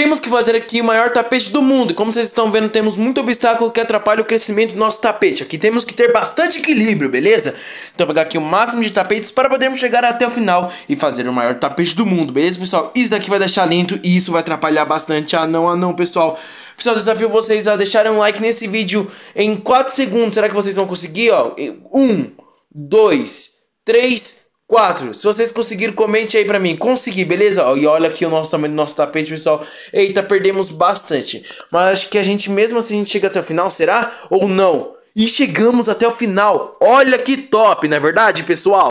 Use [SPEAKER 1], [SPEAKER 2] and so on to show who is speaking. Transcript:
[SPEAKER 1] Temos que fazer aqui o maior tapete do mundo. Como vocês estão vendo, temos muito obstáculo que atrapalha o crescimento do nosso tapete. Aqui temos que ter bastante equilíbrio, beleza? Então pegar aqui o máximo de tapetes para podermos chegar até o final e fazer o maior tapete do mundo, beleza, pessoal? Isso daqui vai deixar lento e isso vai atrapalhar bastante. Ah, não, ah, não, pessoal. Pessoal, desafio vocês a deixarem um like nesse vídeo em 4 segundos. Será que vocês vão conseguir, ó? 1, 2, 3... Quatro, se vocês conseguiram, comente aí pra mim. Consegui, beleza? E olha aqui o nosso tamanho do nosso tapete, pessoal. Eita, perdemos bastante. Mas acho que a gente, mesmo assim, a gente chega até o final, será? Ou não? E chegamos até o final. Olha que top, não é verdade, pessoal?